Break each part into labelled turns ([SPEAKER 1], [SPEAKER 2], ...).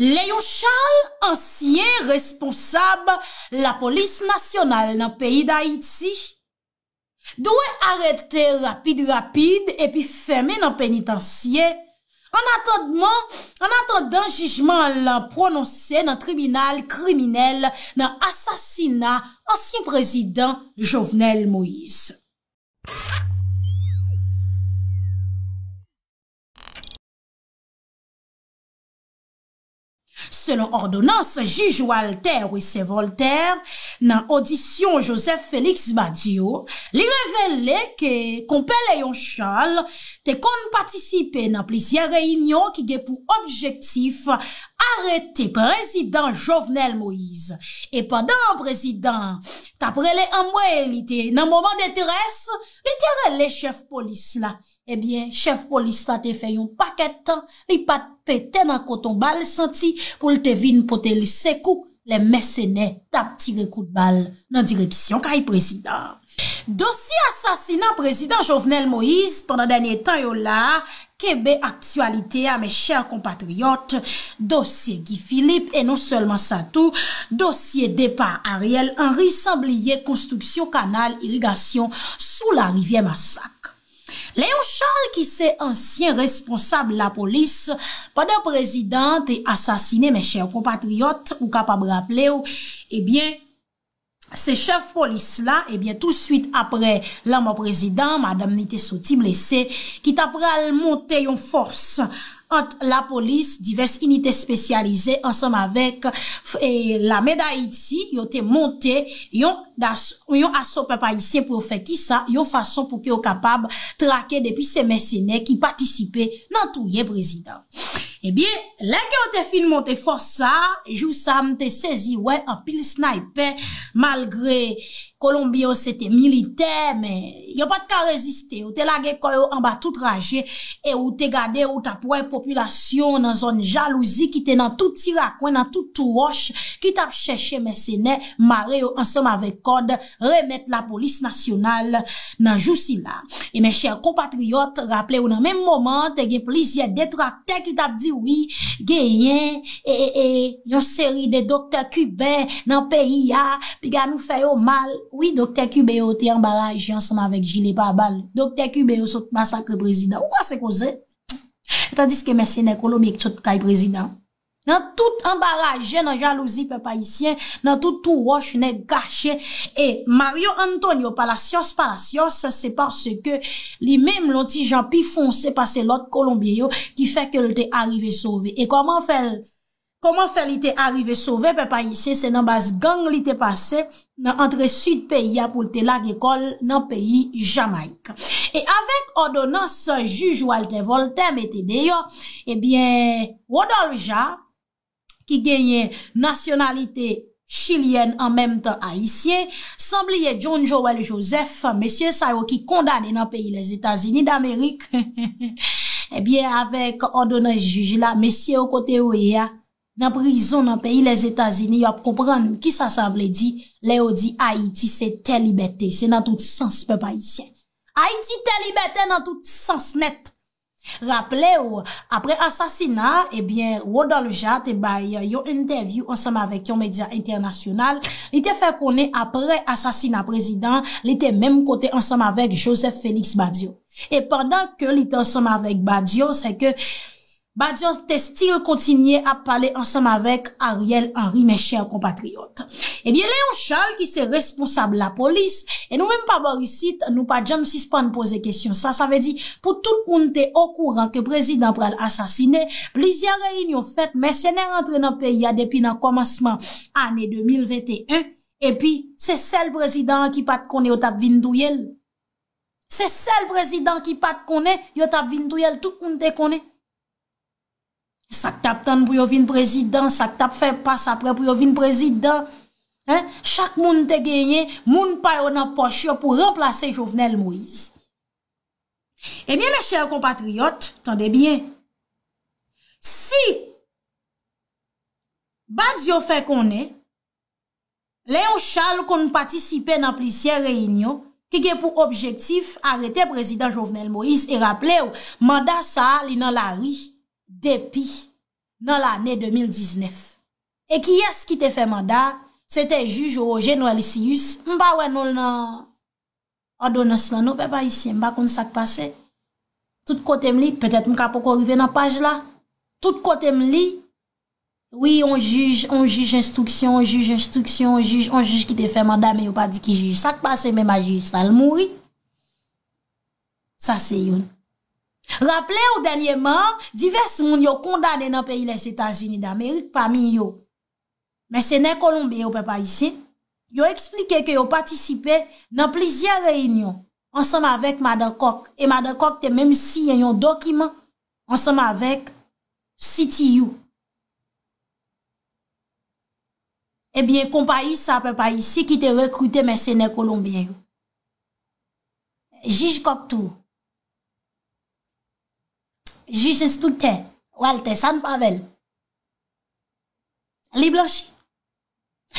[SPEAKER 1] Leyon Charles, ansyen responsab la polis nasyonal nan peyi d'Haïti, dwe arete rapide-rapide epi feme nan penitansye, an atodman, an atodan jijman lan prononse nan tribunal kriminel nan asasina ansyen prezident Jovenel Moïse. selon ordonans Jijou Alter ou Sevolter, nan audisyon Joseph Félix Badiou, li revelle ke kompe leyon chal te kon patisipe nan plisye reynyon ki de pou objektif akwen Arrete prezidant Jovenel Moïse. E padan prezidant, taprele an mwen li te nan mouman de teres, li tere le chef polis la. Ebyen, chef polis la te feyon paketan, li pat pete nan koton bal santi pou li te vin pote li sekou le mesene tap tire kout bal nan direksyon kay prezidant. Dosye asasinan prezident Jovenel Moïse, pandan danyen tan yo la, kebe aktualite a me chèr kompatriyot, dosye Guy Philippe, e non selman sa tou, dosye depa Ariel, an risambliye konstruksyon kanal irigasyon sou la rivye massak. Leon Charles, ki se ansyen responsable la polis, pandan prezident, e asasine me chèr kompatriyot, ou kapabraple ou, e bien, Se chef polis la, ebyen eh tout suite apre la mwen prezident, madame ni te soti blese, ki tapre al monte yon force ant la polis, divers inite spesyalize, ansanm avek eh, la meda iti, yote monte yon enerji. yo asopan pa isye pou yo fe ki sa yo fason pou ki yo kapab trake depi se mersene ki patisipe nan touye prezident ebyen, len ke yo te filmon te fosa jou sa mte sezi wè an pil sniper malgre kolombiyo se te militer men, yo pat ka reziste ou te lage koyo an batout raje e ou te gade ou tap wè populasyon nan zon jalouzi ki te nan tout tirakwen, nan tout touroche ki tap chèche mersene mare yo ansem avek remet la polis nasyonal nan jou si la. E men chèr kompatriot, rapple ou nan menm momant, te gen polis yet detrakte, ki tap di oui, gen yen, e, e, e, yon seri de doktèr kubè nan peri ya, pi ga nou fè yo mal. Ou i doktèr kubè yo te yon baraj, yon seman vek jile pa bal. Doktèr kubè yo sot masakre prezident. Ou kwa se koze? E tan diske men sè nè ekonomik chot kaj prezident. nan tout embaraje nan jalousi pe paissien, nan tout tou wosh ne gache, e Mario Antonio palasyos palasyos, se se parce ke li mem lonti jan pi fonse pase lot kolombiyo ki feke li te arrive sove. E koman fel, koman fel li te arrive sove pe paissien, se nan bas gang li te pase nan entre sud pe ya pou te lag ekol nan peyi Jamaika. E avek odonans sa jujou Alten Voltaire, mette deyo, ebyen eh Wadolja, ki genyen nasyonalite chilyen an menm tan Haitien, sambliye John Joel Joseph, mesye sa yo ki kondane nan peyi les Etasini d'Amerik, ebyen avek odonan juji la, mesye yo kote yo e ya, nan prizon nan peyi les Etasini, yo ap kompran ki sa sa vle di, le yo di Haiti se telibete, se nan tout sens pe pa Haitien. Haiti telibete nan tout sens nette. Rappele ou, apre asasina, ebyen Wadal Jat e bay yo interview ansama vek yon media internasyonal, li te fè konè apre asasina prezident, li te mèm kote ansama vek Joseph Félix Badiou. E Badiot testil kontinye ap pale ansam avek Ariel Henry, mechèr kompatriot. Ebyen Leon Charles ki se responsable la polis, e nou mèm pa borisit, nou pa jam sispan pose kèsyon sa. Sa ve di, pou tout oun te okouran ke prezidant pral asasine, plizia reynyon fet mèsyenè rentre nan peya depi nan komansman anè 2021. Epy, se sel prezidant ki pat kone yo tap vindouyel. Se sel prezidant ki pat kone yo tap vindouyel tout oun te kone. Sak tap tan pou yo vin prezidant, sak tap fe pas apre pou yo vin prezidant. Chak moun te genye, moun payo nan poche yo pou remplase Jovenel Moïse. Ebyen, eh me chèr compatriot, tande bien. Si, bad yo fe konen, le yo chal kon patisipe nan plisye reynyo, ki ge pou objektif arete prezidant Jovenel Moïse, e rapple yo, manda sa li nan la ri. Depi nan l ane 2019 E ki yes ki te fe manda Se te juj ou oje nou el si yus Mba wè nou nan Adonans lan nou Mba kon sak pase Tout kote m li Petet m ka poko rive nan paj la Tout kote m li Ou yon juj On juj instruksyon On juj ki te fe manda Mbe yon pa di ki juj Sak pase mbe ma juj Salmoui Sa se yon Rappele ou denye man, divers moun yo kondade nan peyi les Etats-Unis d'Amerik, pa mi yo. Mè sènen Kolombè yo pepa isi, yo eksplike ke yo patisipe nan plizye reynyon, ansèm avèk Madakok, e Madakok te mèm si yon dokyman, ansèm avèk City You. Ebyen eh kompa isi sa pepa isi ki te rekrute mè sènen Kolombè yo. Jij Kok Tou, Jijen Stouten, Walthe, San Pavel. Li blanchi.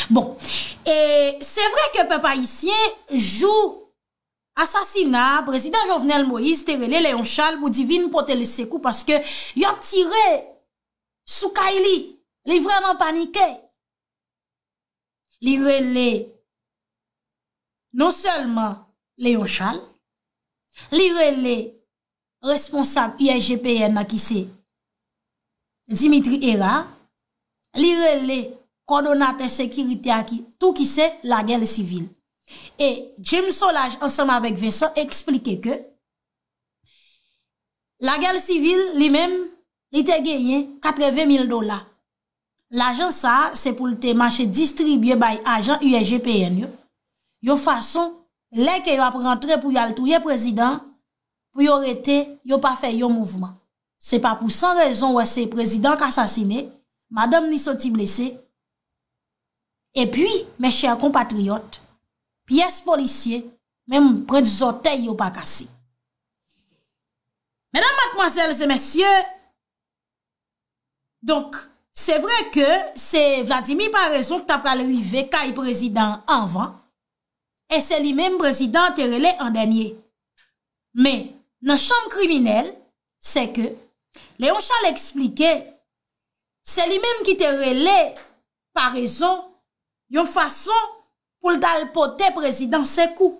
[SPEAKER 1] Bon, e se vre ke pe paissien jou asasina, prezident Jovenel Moïse te rele Leon Chal, moudivine pote le sekou, paske yon ti re soukaili, e li vreman panike. Li rele non selman Leon Chal, li rele responsable UNGPN a ki se Dimitri Erard li rele kondonate sekirite a ki tou ki se la gel sivil e James Solage ansama vek Vincent explike ke la gel sivil li men li te geyen 80.000 dola la gen sa se pou lte mache distribye bay a gen UNGPN yo fason le ke yo ap rentre pou yal tou yon president ou yo rete, yo pa fe yo mouvman. Se pa pou san rezon wè se prezident ka sasine, madame ni soti blese, e pi, mè chèr compatriote, pi es polisye, mè m prèd zotey yo pa kase. Mè nan matmozèl se mè sye, donk, se vre ke, se vladimi pa rezon ki ta pral rive ka y prezident anvan, e se li mèm prezident te rele an denye. Mè, nan chanm kriminel, se ke, Leon Charles explike, se li menm ki te rele, pa rezon, yon fason, pou l dal pote prezident se kou.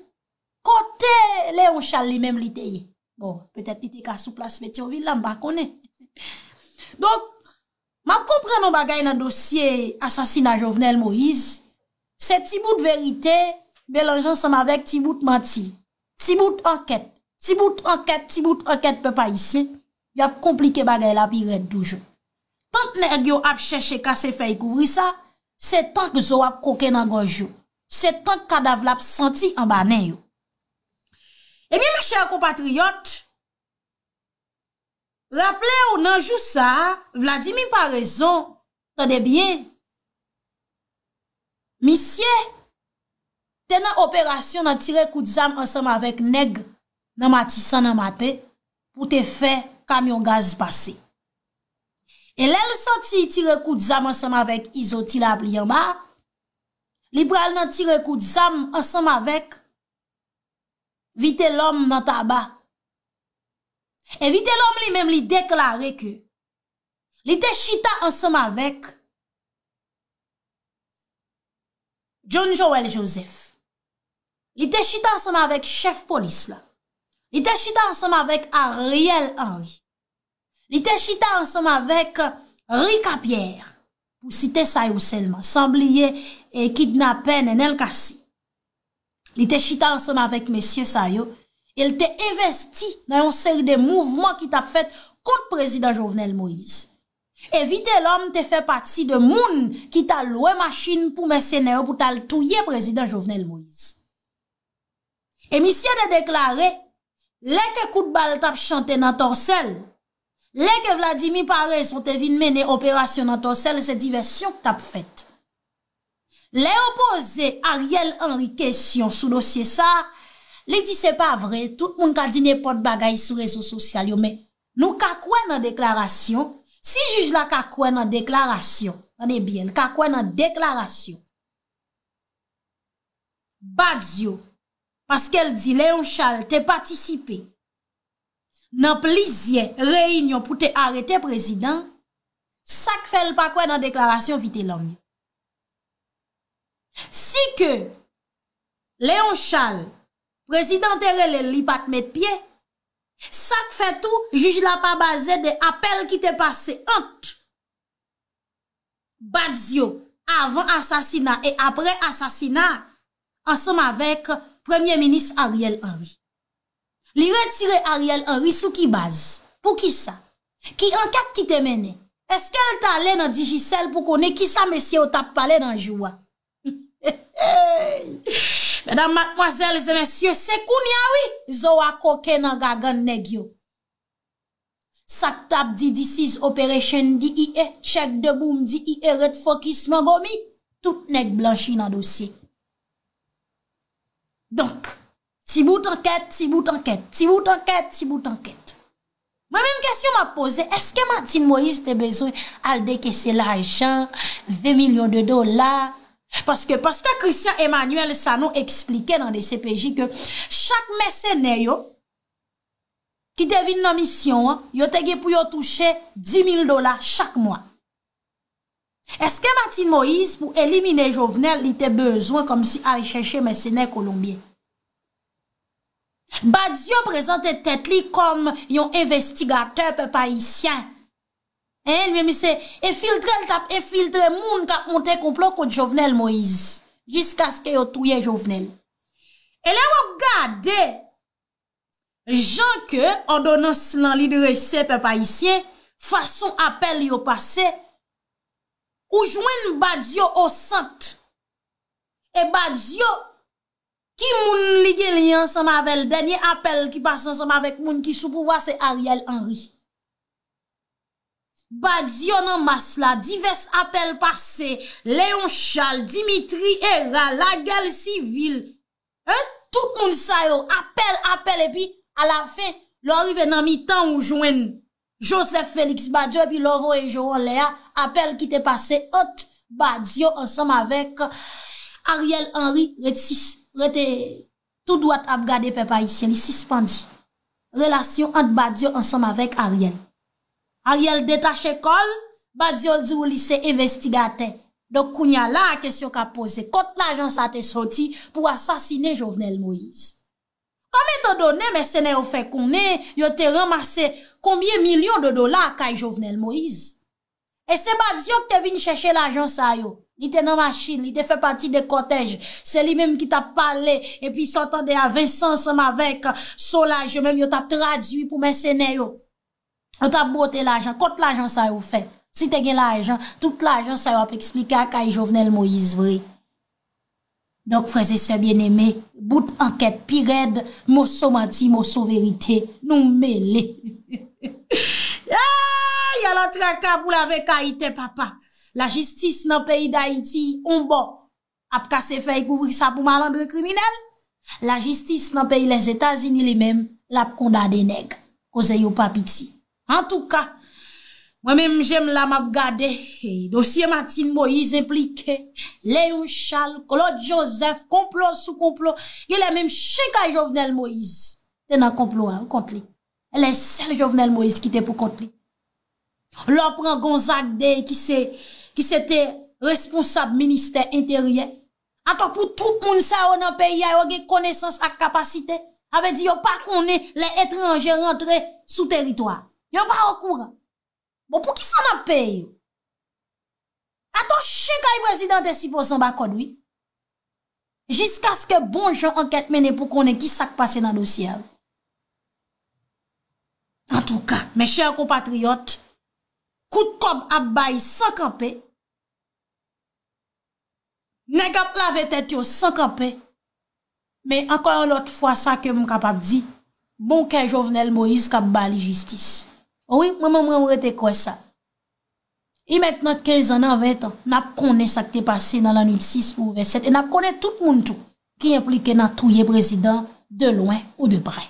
[SPEAKER 1] Kote Leon Charles li menm li teye. Bon, petèt piti ka sou plas meti ou vil la mba kone. Donk, ma kompreman bagay nan dosye asasina Jovenel Moïse, se tibout verite, belanjan se ma vek tibout manti. Tibout orket. Ti bout anket, ti bout anket pe pa isye, y ap komplike bagay la pi red doujou. Tante neg yo ap chèche kase fè y kouvri sa, se tank zo ap koken an gòjou. Se tank kada vlap santi an banen yo. E bi mè chè akou patriyot, rèple ou nanjou sa, vladi mi pa rezon, tande bien. Misye, tenan operasyon nan tire kout zam ansam avèk neg, nan mati san nan mate pou te fe kamyon gaz basi. E lèl son ti tire kout zam ansam avèk izotil ap li yon ba, li pral nan tire kout zam ansam avèk vite lòm nan taba. E vite lòm li mèm li deklare ke li te chita ansam avèk John Joel Joseph. Li te chita ansam avèk chef polis la. Li te chita ansem avèk Ariel Henry. Li te chita ansem avèk euh, Rika Pierre. Pou site euh, Sayo Selman, sambliye e kidnapen en el kasi. Li te chita ansem avèk M. Sayo, el te investi nan yon seri de mouvman ki tap fèt kont prezident Jovenel Moïse. Evite l'on te fè pati de moun ki tal louè machin pou mèsenèw pou tal touye prezident Jovenel Moïse. E misye de deklare, Le ke kout bal tap chante nan torsel, le ke vladimi pare son te vin mene operasyon nan torsel, se di versyon k tap fet. Le opoze Ariel Henry Kessyon sou dosye sa, le di se pa vre, tout moun ka dine pot bagay sou rezo sosyal yo, me nou ka kwen nan deklarasyon, si juj la ka kwen nan deklarasyon, ane biel, ka kwen nan deklarasyon. Badi yo, paske el di Leon Chal te patisipe nan plizye reinyon pou te arete prezident, sak fèl pa kwen nan deklarasyon vi te nomi. Si ke Leon Chal prezidenterele li pat met pie, sak fè tou jij la pa baze de apel ki te pase ant. Bazi yo avan asasina e apre asasina ansom avek Premye menis Ariel Henry. Li retire Ariel Henry sou ki baz pou ki sa? Ki ankat ki te mene? Eske el ta ale nan dijisel pou kone ki sa mesye ou tap pale nan jwa? Mèdam matmoazèl zè mesye, se koun ya wè? Zowa koke nan gagan negyo. Sak tap di disiz operèchen di iè, chèk deboum di iè, e, e, ret fokis man gomi, tout nek blanchi nan dosyè. Donk, ti bout an kèt, ti bout an kèt, ti bout an kèt, ti bout an kèt. Ma mèm kèsyon ma pose, eske Matin Moïse te bezou al de kèse l'ajan, 20 milyon de dola? Paske, paske Christian Emmanuel sa nou eksplike nan de CPJ ke chak mèsenè yo ki te vin nan misyon, yo te ge pou yo touche 10 mil dola chak mwa. Eske Matin Moïse pou elimine Jovenel li te bezwen kom si al chèche mè sènen Kolombien? Badi yo prezante tèt li kom yon investigateur pe païsien. El mè mi se efiltre l tap, efiltre moun tap monte komplo kòt Jovenel Moïse. Jiska skè yo touye Jovenel. Elè wò gade jankè an donan slan li de resè pe païsien fason apel yo pase Ou jwen Badzio o sant. E Badzio, ki moun ligye liyan sa mavel denye apel ki pasan sa mavek moun ki soupouwa se Ariel Henry. Badzio nan mas la, divers apel pase, Leon Charles, Dimitri Héra, Lagal Civil, tout moun sayo, apel, apel, epi a la fe, lorive nan mi tan ou jwen Badzio. Joseph Félix Badiou et puis Lovro et Joron Léa apèl ki te passe entre Badiou ensemble avec Ariel Henri Rétis. Rété tout doit abgade pe païsien, il s'ispandit. Relation entre Badiou ensemble avec Ariel. Ariel détache école, Badiou z'ou l'issée investigaté. Donc, kounya la a kèsyon ka pose, kote l'agence a te soti pou asasine Jovenel Moïse. Kame te donè mè sènen yo fè konè, yo te ramase kombye milyon de dola akay Jovenel Moïse. E se ba diyo ki te vin chèche l'ajan sa yo, ni te nan machin, ni te fè pati de kotej, se li mèm ki ta pale, e pi sotande avè sènsèm avèk, so l'ajan mèm yo ta tradu pou mè sènen yo. Yo ta bote l'ajan, kote l'ajan sa yo fè? Si te gen l'ajan, tout l'ajan sa yo apè eksplike akay Jovenel Moïse vreye. Donk freze se bien eme, bout anket pired, moso mati, moso verite, nou mele. Ah, ya la traka pou la vek a ite papa. La jistis nan peyi da iti, on bo. Ape ka se fey kouvri sa pou malandre kriminal. La jistis nan peyi les Etats-Unis li mem, la ap konda de neg. Koze yo papiti. En tou ka. Mwen menm jem la map gade, dosye Matin Moïse implike, Léon Charles, Claude Joseph, complot sou complot, yè la menm chenka Jovenel Moïse, tena complot an kont li. Elè sel Jovenel Moïse ki te pou kont li. Lò pren Gonzac Dey ki se te responsab minister interyen, ato pou tout moun sa ou nan peyi a ou gen konesans ak kapasite, avè di yo pa konen le etranje rentre sou teritoar. Yo pa wakoura. Bon pou ki san ap pay yo? Aton chen ka yon prezident de siposan ba kodwi? Jiska skè bon jen anket menen pou konen ki sak pase nan dosyèl. An tou ka, men chen kompatriyot, kout kob ap bay sankan pe, neg ap lave tèt yo sankan pe, men ankon an lot fwa sa ke m kap ap di, bon ke jovenel mo is kap bali jistis. Owi, mwen mwen mwen mwen te kwa sa. I met nan 15 an nan 20 an, nan konen sa te pase nan l'anul 6 pou l'anul 7 e nan konen tout moun tou ki implike nan touye prezident de loin ou de bre.